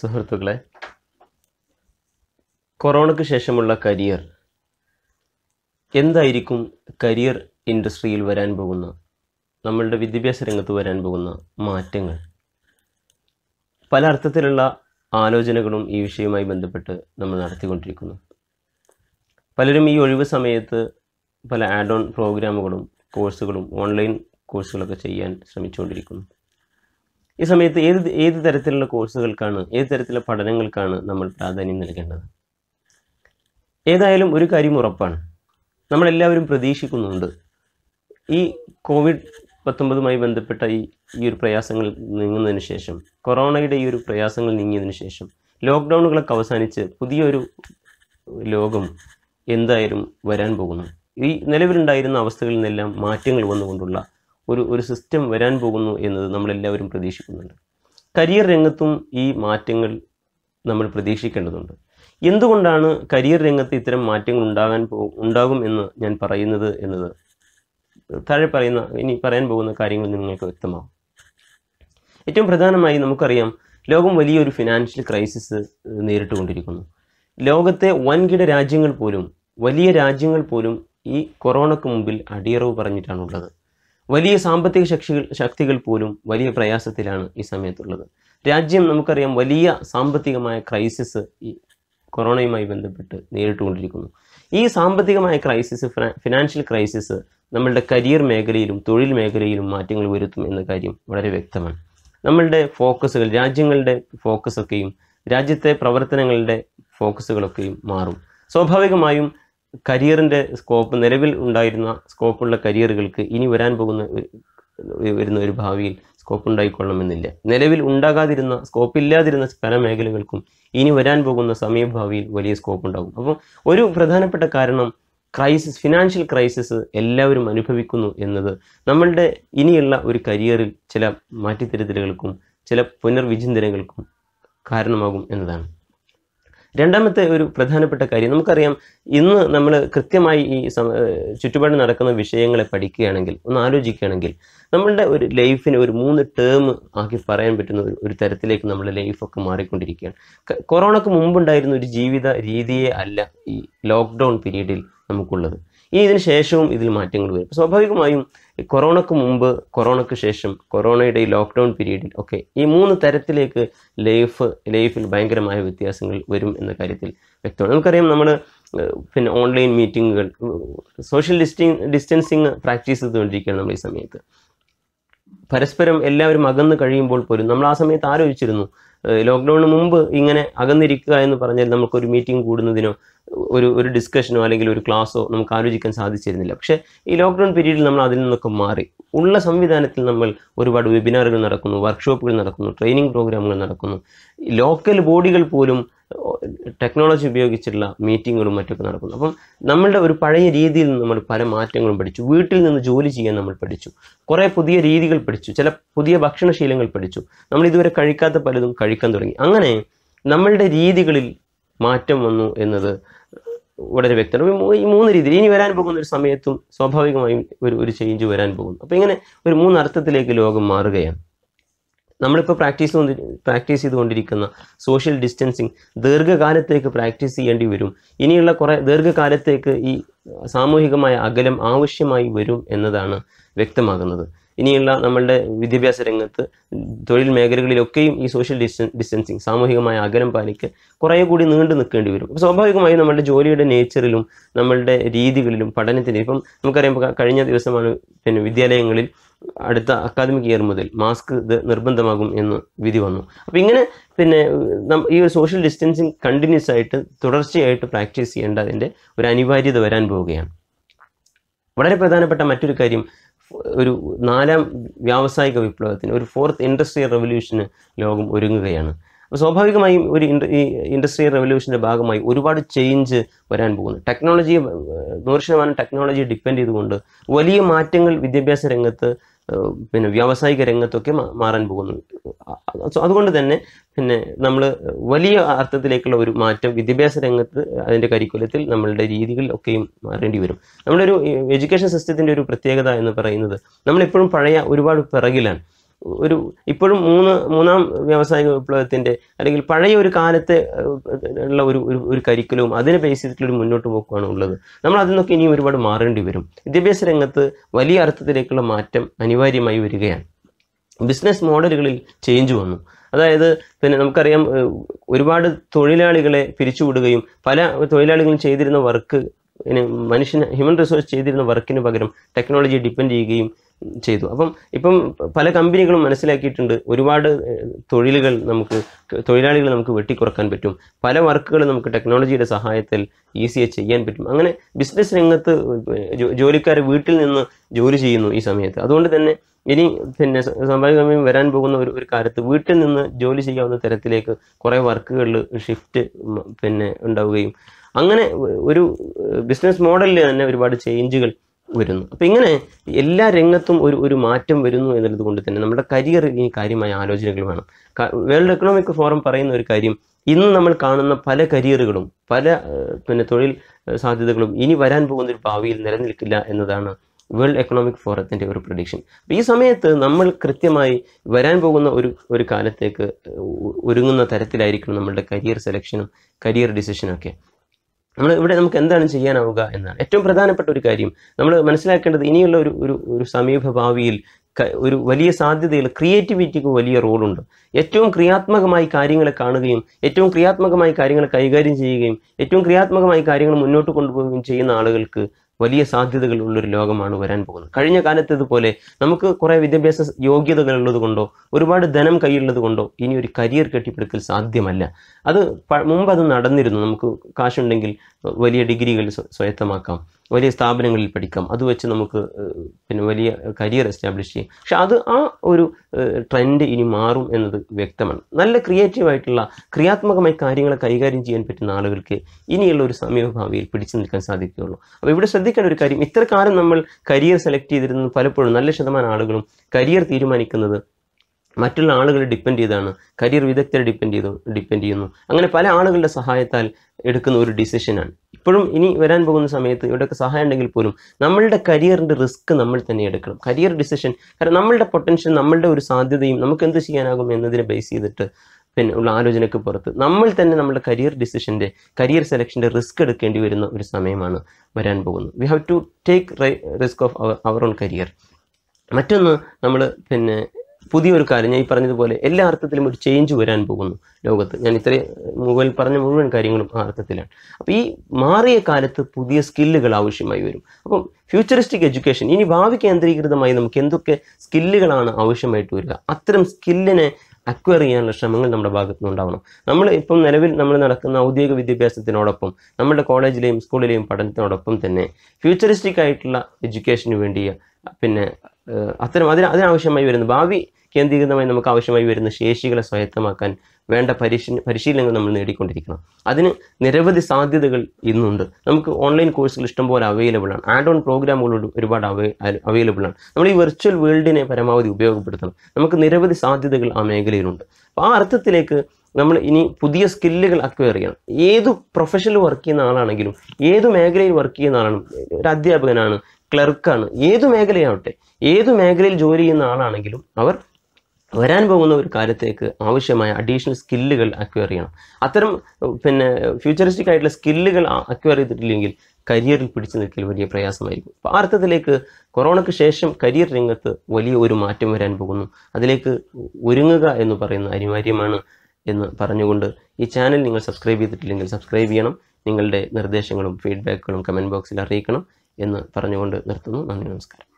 സുഹൃത്തുക്കളെ കൊറോണയ്ക്ക് ശേഷമുള്ള കരിയർ എന്തായിരിക്കും കരിയർ ഇൻഡസ്ട്രിയിൽ വരാൻ പോകുന്ന നമ്മളുടെ വിദ്യാഭ്യാസ രംഗത്ത് വരാൻ പോകുന്ന മാറ്റങ്ങൾ പല അർത്ഥത്തിലുള്ള ആലോചനകളും ഈ വിഷയവുമായി ബന്ധപ്പെട്ട് നമ്മൾ നടത്തിക്കൊണ്ടിരിക്കുന്നു പലരും ഈ ഒഴിവ് സമയത്ത് പല ആഡ് ഓൺ പ്രോഗ്രാമുകളും കോഴ്സുകളും ഓൺലൈൻ കോഴ്സുകളൊക്കെ ചെയ്യാൻ ശ്രമിച്ചുകൊണ്ടിരിക്കുന്നു ഈ സമയത്ത് ഏത് ഏത് തരത്തിലുള്ള കോഴ്സുകൾക്കാണ് ഏത് തരത്തിലുള്ള പഠനങ്ങൾക്കാണ് നമ്മൾ പ്രാധാന്യം നൽകേണ്ടത് ഏതായാലും ഒരു കാര്യം ഉറപ്പാണ് നമ്മളെല്ലാവരും പ്രതീക്ഷിക്കുന്നുണ്ട് ഈ കോവിഡ് പത്തൊമ്പതുമായി ബന്ധപ്പെട്ട ഈ ഈ ഒരു പ്രയാസങ്ങൾ നീങ്ങുന്നതിന് ശേഷം കൊറോണയുടെ ഈ ഒരു പ്രയാസങ്ങൾ നീങ്ങിയതിന് ശേഷം ലോക്ക്ഡൗണുകളൊക്കെ അവസാനിച്ച് പുതിയൊരു ലോകം എന്തായാലും വരാൻ പോകുന്നു ഈ നിലവിലുണ്ടായിരുന്ന അവസ്ഥകളിൽ നിന്നെല്ലാം മാറ്റങ്ങൾ വന്നുകൊണ്ടുള്ള ഒരു ഒരു സിസ്റ്റം വരാൻ പോകുന്നു എന്നത് നമ്മളെല്ലാവരും പ്രതീക്ഷിക്കുന്നുണ്ട് കരിയർ രംഗത്തും ഈ മാറ്റങ്ങൾ നമ്മൾ പ്രതീക്ഷിക്കേണ്ടതുണ്ട് എന്തുകൊണ്ടാണ് കരിയർ രംഗത്ത് ഇത്തരം മാറ്റങ്ങൾ ഉണ്ടാകാൻ പോ ഉണ്ടാകും എന്ന് ഞാൻ പറയുന്നത് എന്നത് താഴെ പറയുന്ന ഇനി പറയാൻ പോകുന്ന കാര്യങ്ങൾ നിങ്ങൾക്ക് വ്യക്തമാകും ഏറ്റവും പ്രധാനമായി നമുക്കറിയാം ലോകം വലിയൊരു ഫിനാൻഷ്യൽ ക്രൈസിസ് നേരിട്ടുകൊണ്ടിരിക്കുന്നു ലോകത്തെ വൻകിട രാജ്യങ്ങൾ പോലും വലിയ രാജ്യങ്ങൾ പോലും ഈ കൊറോണയ്ക്ക് മുമ്പിൽ അടിയറവ് പറഞ്ഞിട്ടാണുള്ളത് വലിയ സാമ്പത്തിക ശക്തികൾ ശക്തികൾ പോലും വലിയ പ്രയാസത്തിലാണ് ഈ സമയത്തുള്ളത് രാജ്യം നമുക്കറിയാം വലിയ സാമ്പത്തികമായ ക്രൈസിസ് ഈ കൊറോണയുമായി ബന്ധപ്പെട്ട് നേരിട്ടുകൊണ്ടിരിക്കുന്നു ഈ സാമ്പത്തികമായ ക്രൈസിസ് ഫിനാൻഷ്യൽ ക്രൈസിസ് നമ്മളുടെ കരിയർ മേഖലയിലും തൊഴിൽ മേഖലയിലും മാറ്റങ്ങൾ വരുത്തും എന്ന കാര്യം വളരെ വ്യക്തമാണ് നമ്മളുടെ ഫോക്കസുകൾ രാജ്യങ്ങളുടെ ഫോക്കസൊക്കെയും രാജ്യത്തെ പ്രവർത്തനങ്ങളുടെ ഫോക്കസുകളൊക്കെയും മാറും സ്വാഭാവികമായും കരിയറിൻ്റെ സ്കോപ്പ് നിലവിൽ ഉണ്ടായിരുന്ന സ്കോപ്പുള്ള കരിയറുകൾക്ക് ഇനി വരാൻ പോകുന്ന വരുന്ന ഒരു ഭാവിയിൽ സ്കോപ്പ് ഉണ്ടായിക്കൊള്ളണമെന്നില്ല നിലവിൽ ഉണ്ടാകാതിരുന്ന സ്കോപ്പ് ഇല്ലാതിരുന്ന പല മേഖലകൾക്കും ഇനി വരാൻ പോകുന്ന സമയഭാവിയിൽ വലിയ സ്കോപ്പ് ഉണ്ടാകും അപ്പോൾ ഒരു പ്രധാനപ്പെട്ട കാരണം ക്രൈസിസ് ഫിനാൻഷ്യൽ ക്രൈസിസ് എല്ലാവരും അനുഭവിക്കുന്നു എന്നത് നമ്മളുടെ ഇനിയുള്ള ഒരു കരിയറിൽ ചില മാറ്റിത്തിരുത്തലുകൾക്കും ചില പുനർവിചിന്തനങ്ങൾക്കും കാരണമാകും എന്നതാണ് രണ്ടാമത്തെ ഒരു പ്രധാനപ്പെട്ട കാര്യം നമുക്കറിയാം ഇന്ന് നമ്മൾ കൃത്യമായി ഈ ചുറ്റുപാട് നടക്കുന്ന വിഷയങ്ങളെ പഠിക്കുകയാണെങ്കിൽ ഒന്ന് ആലോചിക്കുകയാണെങ്കിൽ നമ്മളുടെ ഒരു ലൈഫിനെ ഒരു മൂന്ന് ടേം ആക്കി പറയാൻ പറ്റുന്ന ഒരു തരത്തിലേക്ക് നമ്മുടെ ലൈഫൊക്കെ മാറിക്കൊണ്ടിരിക്കുകയാണ് കൊറോണക്ക് മുമ്പുണ്ടായിരുന്ന ഒരു ജീവിത രീതിയെ അല്ല ഈ ലോക്ക്ഡൗൺ പീരീഡിൽ നമുക്കുള്ളത് ഇനി ഇതിന് ശേഷവും ഇതിൽ മാറ്റങ്ങൾ വരും സ്വാഭാവികമായും കൊറോണക്ക് മുമ്പ് കൊറോണക്ക് ശേഷം കൊറോണയുടെ ഈ ലോക്ക്ഡൗൺ പീരീഡിൽ ഒക്കെ ഈ മൂന്ന് തരത്തിലേക്ക് ലൈഫ് ലൈഫിൽ ഭയങ്കരമായ വ്യത്യാസങ്ങൾ വരും എന്ന കാര്യത്തിൽ വ്യക്തമാണ് നമുക്കറിയാം നമ്മൾ പിന്നെ ഓൺലൈൻ മീറ്റിങ്ങുകൾ സോഷ്യൽ ഡിസ്റ്റിങ് ഡിസ്റ്റൻസിങ് പ്രാക്ടീസ് ചെയ്തുകൊണ്ടിരിക്കുകയാണ് നമ്മൾ ഈ സമയത്ത് പരസ്പരം എല്ലാവരും അകന്ന് കഴിയുമ്പോൾ പോലും നമ്മൾ ആ സമയത്ത് ആലോചിച്ചിരുന്നു ലോക്ക്ഡൗണിന് മുമ്പ് ഇങ്ങനെ അകന്നിരിക്കുക എന്ന് പറഞ്ഞാൽ നമുക്കൊരു മീറ്റിംഗ് കൂടുന്നതിനോ ഒരു ഒരു ഡിസ്കഷനോ അല്ലെങ്കിൽ ഒരു ക്ലാസ്സോ നമുക്ക് ആലോചിക്കാൻ സാധിച്ചിരുന്നില്ല പക്ഷേ ഈ ലോക്ക്ഡൗൺ പീരീഡിൽ നമ്മൾ അതിൽ നിന്നൊക്കെ മാറി ഉള്ള സംവിധാനത്തിൽ നമ്മൾ ഒരുപാട് വെബിനാറുകൾ നടക്കുന്നു വർക്ക്ഷോപ്പുകൾ നടക്കുന്നു ട്രെയിനിങ് പ്രോഗ്രാമുകൾ നടക്കുന്നു ലോക്കൽ ബോഡികൾ പോലും ടെക്നോളജി ഉപയോഗിച്ചുള്ള മീറ്റിങ്ങുകളും മറ്റൊക്കെ നടക്കുന്നു അപ്പം നമ്മളുടെ ഒരു പഴയ രീതിയിൽ നിന്ന് നമ്മൾ പല മാറ്റങ്ങളും പഠിച്ചു വീട്ടിൽ നിന്ന് ജോലി ചെയ്യാൻ നമ്മൾ പഠിച്ചു കുറേ പുതിയ രീതികൾ പഠിച്ചു ചില പുതിയ ഭക്ഷണശീലങ്ങൾ പഠിച്ചു നമ്മൾ ഇതുവരെ കഴിക്കാത്ത പലതും കഴിക്കാൻ തുടങ്ങി അങ്ങനെ നമ്മളുടെ രീതികളിൽ മാറ്റം വന്നു എന്നത് വളരെ വ്യക്തമാണ് ഈ മൂന്ന് രീതിയിൽ ഇനി വരാൻ പോകുന്ന ഒരു സമയത്തും സ്വാഭാവികമായും ഒരു ഒരു ചേഞ്ച് വരാൻ പോകുന്നു അപ്പോൾ ഇങ്ങനെ ഒരു മൂന്ന് അർത്ഥത്തിലേക്ക് ലോകം മാറുകയാണ് നമ്മളിപ്പോൾ പ്രാക്ടീസ് പ്രാക്ടീസ് ചെയ്തുകൊണ്ടിരിക്കുന്ന സോഷ്യൽ ഡിസ്റ്റൻസിങ് ദീർഘകാലത്തേക്ക് പ്രാക്ടീസ് ചെയ്യേണ്ടി വരും ഇനിയുള്ള കുറേ ദീർഘകാലത്തേക്ക് ഈ സാമൂഹികമായ അകലം ആവശ്യമായി വരും എന്നതാണ് വ്യക്തമാകുന്നത് ഇനിയുള്ള നമ്മളുടെ വിദ്യാഭ്യാസ രംഗത്ത് തൊഴിൽ മേഖലകളിലൊക്കെയും ഈ സോഷ്യൽ ഡിസ്റ്റൻസിങ് സാമൂഹികമായ അകലം പാലിക്കുക കുറേ കൂടി നീണ്ടു നിൽക്കേണ്ടി വരും അപ്പോൾ സ്വാഭാവികമായും നമ്മുടെ ജോലിയുടെ നേച്ചറിലും നമ്മളുടെ രീതികളിലും പഠനത്തിലും ഇപ്പം നമുക്കറിയാം കഴിഞ്ഞ ദിവസമാണ് പിന്നെ വിദ്യാലയങ്ങളിൽ അടുത്ത അക്കാദമിക് ഇയർ മുതൽ മാസ്ക് ഇത് നിർബന്ധമാകും എന്ന് വിധി വന്നു അപ്പോൾ ഇങ്ങനെ പിന്നെ ഈ ഒരു സോഷ്യൽ ഡിസ്റ്റൻസിങ് കണ്ടിന്യൂസ് ആയിട്ട് തുടർച്ചയായിട്ട് പ്രാക്ടീസ് ചെയ്യേണ്ട അതിൻ്റെ ഒരു അനിവാര്യത വരാൻ പോവുകയാണ് വളരെ പ്രധാനപ്പെട്ട മറ്റൊരു കാര്യം ഒരു നാലാം വ്യാവസായിക വിപ്ലവത്തിന് ഒരു ഫോർത്ത് ഇൻഡസ്ട്രിയൽ റവല്യൂഷന് ലോകം ഒരുങ്ങുകയാണ് അപ്പോൾ സ്വാഭാവികമായും ഒരു ഈ ഇൻഡസ്ട്രിയൽ റവല്യൂഷൻ്റെ ഭാഗമായി ഒരുപാട് ചേഞ്ച് വരാൻ പോകുന്നു ടെക്നോളജി നൂറ് ശതമാനം ടെക്നോളജി ഡിപ്പെൻഡ് ചെയ്തുകൊണ്ട് വലിയ മാറ്റങ്ങൾ വിദ്യാഭ്യാസ രംഗത്ത് പിന്നെ വ്യാവസായിക രംഗത്തൊക്കെ മാറാൻ പോകുന്നു സോ അതുകൊണ്ട് തന്നെ പിന്നെ നമ്മൾ വലിയ അർത്ഥത്തിലേക്കുള്ള ഒരു മാറ്റം വിദ്യാഭ്യാസ രംഗത്ത് അതിൻ്റെ കരിക്കുലത്തിൽ നമ്മളുടെ രീതികളിലൊക്കെയും മാറേണ്ടി വരും നമ്മുടെ ഒരു എഡ്യൂക്കേഷൻ സിസ്റ്റത്തിൻ്റെ ഒരു പ്രത്യേകത എന്ന് പറയുന്നത് നമ്മളെപ്പോഴും പഴയ ഒരുപാട് പിറകിലാണ് ഒരു ഇപ്പോഴും മൂന്ന് മൂന്നാം വ്യാവസായിക വിപ്ലവത്തിൻ്റെ അല്ലെങ്കിൽ പഴയ ഒരു കാലത്തെ ഉള്ള ഒരു ഒരു കരിക്കലവും അതിനെ ബേസ് ചെയ്തിട്ടുള്ളൊരു മുന്നോട്ട് പോക്കുവാണ് ഉള്ളത് നമ്മൾ അതിൽ നിന്നൊക്കെ ഇനിയും ഒരുപാട് മാറേണ്ടി വരും വിദ്യാഭ്യാസ രംഗത്ത് വലിയ അർത്ഥത്തിലേക്കുള്ള മാറ്റം അനിവാര്യമായി വരികയാണ് ബിസിനസ് മോഡലുകളിൽ ചേഞ്ച് വന്നു അതായത് പിന്നെ നമുക്കറിയാം ഒരുപാട് തൊഴിലാളികളെ പിരിച്ചുവിടുകയും പല തൊഴിലാളികളും ചെയ്തിരുന്ന വർക്ക് മനുഷ്യന് ഹ്യൂമൻ റിസോഴ്സ് ചെയ്തിരുന്ന വർക്കിന് പകരം ടെക്നോളജി ഡിപ്പെൻഡ് ചെയ്യുകയും ചെയ്തു അപ്പം ഇപ്പം പല കമ്പനികളും മനസ്സിലാക്കിയിട്ടുണ്ട് ഒരുപാട് തൊഴിലുകൾ നമുക്ക് തൊഴിലാളികൾ നമുക്ക് വെട്ടിക്കുറക്കാൻ പറ്റും പല വർക്കുകൾ നമുക്ക് ടെക്നോളജിയുടെ സഹായത്തിൽ ഈസിയായി ചെയ്യാൻ പറ്റും അങ്ങനെ ബിസിനസ് രംഗത്ത് ജോലിക്കാർ വീട്ടിൽ നിന്ന് ജോലി ചെയ്യുന്നു ഈ സമയത്ത് അതുകൊണ്ട് തന്നെ ഇനി പിന്നെ സ്വാഭാവികമായും വരാൻ പോകുന്ന ഒരു ഒരു കാലത്ത് വീട്ടിൽ നിന്ന് ജോലി ചെയ്യാവുന്ന തരത്തിലേക്ക് കുറേ വർക്കുകളിൽ ഷിഫ്റ്റ് പിന്നെ ഉണ്ടാവുകയും അങ്ങനെ ഒരു ബിസിനസ് മോഡലിൽ തന്നെ ഒരുപാട് ചേഞ്ചുകൾ വരുന്നു അപ്പം ഇങ്ങനെ എല്ലാ രംഗത്തും ഒരു ഒരു മാറ്റം വരുന്നു എന്നുള്ളത് കൊണ്ട് തന്നെ നമ്മുടെ കരിയർ ഇനി കാര്യമായ ആലോചനകൾ വേണം വേൾഡ് എക്കണോമിക് ഫോറം പറയുന്ന ഒരു കാര്യം ഇന്ന് നമ്മൾ കാണുന്ന പല കരിയറുകളും പല പിന്നെ തൊഴിൽ സാധ്യതകളും ഇനി വരാൻ പോകുന്ന ഒരു ഭാവിയിൽ നിലനിൽക്കില്ല എന്നതാണ് വേൾഡ് എക്കണോമിക് ഫോറത്തിൻ്റെ ഒരു പ്രഡിക്ഷൻ അപ്പോൾ ഈ സമയത്ത് നമ്മൾ കൃത്യമായി വരാൻ പോകുന്ന ഒരു ഒരു കാലത്തേക്ക് ഒരുങ്ങുന്ന തരത്തിലായിരിക്കണം നമ്മളുടെ കരിയർ സെലക്ഷനും കരിയർ ഡിസിഷനും ഒക്കെ നമ്മൾ ഇവിടെ നമുക്ക് എന്താണ് ചെയ്യാനാവുക എന്നാണ് ഏറ്റവും പ്രധാനപ്പെട്ട ഒരു കാര്യം നമ്മൾ മനസ്സിലാക്കേണ്ടത് ഇനിയുള്ള ഒരു ഒരു ഒരു സമീപ ഭാവിയിൽ ഒരു വലിയ സാധ്യതയിൽ ക്രിയേറ്റിവിറ്റിക്ക് വലിയ റോളുണ്ട് ഏറ്റവും ക്രിയാത്മകമായി കാര്യങ്ങളെ കാണുകയും ഏറ്റവും ക്രിയാത്മകമായി കാര്യങ്ങളെ കൈകാര്യം ചെയ്യുകയും ഏറ്റവും ക്രിയാത്മകമായി കാര്യങ്ങൾ മുന്നോട്ട് കൊണ്ടുപോവുകയും ചെയ്യുന്ന ആളുകൾക്ക് വലിയ സാധ്യതകളുള്ളൊരു ലോകമാണ് വരാൻ പോകുന്നത് കഴിഞ്ഞ കാലത്തേതുപോലെ നമുക്ക് കുറേ വിദ്യാഭ്യാസ ഉള്ളത് കൊണ്ടോ ഒരുപാട് ധനം കൈയുള്ളത് കൊണ്ടോ ഇനി ഒരു കരിയർ കെട്ടിപ്പടുക്കൽ സാധ്യമല്ല അത് മുമ്പ് അത് നടന്നിരുന്നു നമുക്ക് കാശുണ്ടെങ്കിൽ വലിയ ഡിഗ്രികൾ സ്വയത്തമാക്കാം വലിയ സ്ഥാപനങ്ങളിൽ പഠിക്കാം അത് വെച്ച് നമുക്ക് പിന്നെ വലിയ കരിയർ എസ്റ്റാബ്ലിഷ് ചെയ്യാം പക്ഷെ അത് ആ ഒരു ട്രെൻഡ് ഇനി മാറും എന്നത് വ്യക്തമാണ് നല്ല ക്രിയേറ്റീവായിട്ടുള്ള ക്രിയാത്മകമായി കാര്യങ്ങളെ കൈകാര്യം ചെയ്യാൻ പറ്റുന്ന ആളുകൾക്ക് ഇനിയുള്ള ഒരു സമീപഭാവിയിൽ പിടിച്ചു നിൽക്കാൻ സാധിക്കുകയുള്ളൂ അപ്പോൾ ഇവിടെ ശ്രദ്ധിക്കേണ്ട ഒരു കാര്യം ഇത്ര കാലം നമ്മൾ കരിയർ സെലക്ട് ചെയ്തിരുന്നത് പലപ്പോഴും നല്ല ശതമാനം ആളുകളും കരിയർ തീരുമാനിക്കുന്നത് മറ്റുള്ള ആളുകളെ ഡിപ്പെൻഡ് ചെയ്താണ് കരിയർ വിദഗ്ധരെ ഡിപ്പെൻഡ് ചെയ്തു ഡിപ്പെൻഡ് ചെയ്യുന്നു അങ്ങനെ പല ആളുകളുടെ സഹായത്താൽ എടുക്കുന്ന ഒരു ഡിസിഷനാണ് ഇപ്പോഴും ഇനി വരാൻ പോകുന്ന സമയത്ത് ഇവിടെയൊക്കെ സഹായം ഉണ്ടെങ്കിൽ പോലും നമ്മളുടെ കരിയറിൻ്റെ റിസ്ക് നമ്മൾ തന്നെ എടുക്കണം കരിയർ ഡിസിഷൻ കാരണം നമ്മളുടെ പൊട്ടൻഷ്യൽ നമ്മളുടെ ഒരു സാധ്യതയും നമുക്ക് എന്ത് ചെയ്യാനാകും എന്നതിനെ ബേസ് ചെയ്തിട്ട് പിന്നെ ഉള്ള ആലോചനയ്ക്ക് പുറത്ത് നമ്മൾ തന്നെ നമ്മുടെ കരിയർ ഡിസിഷൻ്റെ കരിയർ സെലക്ഷൻ്റെ റിസ്ക് എടുക്കേണ്ടി വരുന്ന ഒരു സമയമാണ് വരാൻ പോകുന്നത് we have to take risk of our own career മറ്റൊന്ന് നമ്മൾ പിന്നെ പുതിയൊരു കാര്യം ഞാൻ ഈ പറഞ്ഞതുപോലെ എല്ലാ അർത്ഥത്തിലും ഒരു ചേഞ്ച് വരാൻ പോകുന്നു ലോകത്ത് ഞാൻ ഇത്രയും മുകളിൽ പറഞ്ഞ മുഴുവൻ കാര്യങ്ങളും ആ അർത്ഥത്തിലാണ് അപ്പോൾ ഈ മാറിയ കാലത്ത് പുതിയ സ്കില്ലുകൾ ആവശ്യമായി വരും അപ്പം ഫ്യൂച്ചറിസ്റ്റിക് എഡ്യൂക്കേഷൻ ഇനി ഭാവി കേന്ദ്രീകൃതമായി നമുക്ക് എന്തൊക്കെ സ്കില്ലുകളാണ് ആവശ്യമായിട്ട് വരിക അത്തരം സ്കില്ലിനെ അക്വയർ ചെയ്യാനുള്ള ശ്രമങ്ങൾ നമ്മുടെ ഭാഗത്തു നിന്നുണ്ടാവണം നമ്മൾ ഇപ്പം നിലവിൽ നമ്മൾ നടക്കുന്ന ഔദ്യോഗിക വിദ്യാഭ്യാസത്തിനോടൊപ്പം നമ്മുടെ കോളേജിലെയും സ്കൂളിലെയും പഠനത്തിനോടൊപ്പം തന്നെ ഫ്യൂച്ചറിസ്റ്റിക് ആയിട്ടുള്ള എഡ്യൂക്കേഷന് വേണ്ടിയ പിന്നെ അത്തരം അതിന് അതിനാവശ്യമായി വരുന്ന ഭാവി കേന്ദ്രീകൃതമായി നമുക്ക് ആവശ്യമായി വരുന്ന ശേഷികളെ സ്വായത്തമാക്കാൻ വേണ്ട പരിശീ പരിശീലനങ്ങൾ നമ്മൾ നേടിക്കൊണ്ടിരിക്കണം അതിന് നിരവധി സാധ്യതകൾ ഇന്നുണ്ട് നമുക്ക് ഓൺലൈൻ കോഴ്സുകൾ ഇഷ്ടംപോലെ അവൈലബിൾ ആണ് ആഡ് ഓൺ പ്രോഗ്രാമുകൾ ഒരുപാട് അവൈലബിൾ ആണ് നമ്മൾ ഈ വെർച്വൽ വേൾഡിനെ പരമാവധി ഉപയോഗപ്പെടുത്തണം നമുക്ക് നിരവധി സാധ്യതകൾ ആ മേഖലയിലുണ്ട് അപ്പോൾ ആ അർത്ഥത്തിലേക്ക് നമ്മൾ ഇനി പുതിയ സ്കില്ലുകൾ അക്വയർ ചെയ്യണം ഏത് പ്രൊഫഷനിൽ വർക്ക് ചെയ്യുന്ന ആളാണെങ്കിലും ഏത് മേഖലയിൽ വർക്ക് ചെയ്യുന്ന ആളാണ് ഒരു അധ്യാപകനാണ് ക്ലർക്കാണ് ഏതു മേഖലയാവട്ടെ ഏതു മേഖലയിൽ ജോലി ചെയ്യുന്ന ആളാണെങ്കിലും അവർ വരാൻ പോകുന്ന ഒരു കാര്യത്തേക്ക് ആവശ്യമായ അഡീഷണൽ സ്കില്ലുകൾ അക്വയർ ചെയ്യണം അത്തരം പിന്നെ ഫ്യൂച്ചറിസ്റ്റിക് ആയിട്ടുള്ള സ്കില്ലുകൾ അക്വയർ ചെയ്തിട്ടില്ലെങ്കിൽ കരിയറിൽ പിടിച്ചു നിൽക്കൽ വലിയ പ്രയാസമായിരിക്കും അപ്പോൾ ആ അർത്ഥത്തിലേക്ക് കൊറോണയ്ക്ക് ശേഷം കരിയർ രംഗത്ത് വലിയ ഒരു മാറ്റം വരാൻ പോകുന്നു അതിലേക്ക് ഒരുങ്ങുക എന്ന് പറയുന്ന അനിവാര്യമാണ് എന്ന് പറഞ്ഞുകൊണ്ട് ഈ ചാനൽ നിങ്ങൾ സബ്സ്ക്രൈബ് ചെയ്തിട്ടില്ലെങ്കിൽ സബ്സ്ക്രൈബ് ചെയ്യണം നിങ്ങളുടെ നിർദ്ദേശങ്ങളും ഫീഡ്ബാക്കുകളും കമൻറ്റ് ബോക്സിൽ അറിയിക്കണം എന്ന് പറഞ്ഞുകൊണ്ട് നിർത്തുന്നു നന്ദി നമസ്കാരം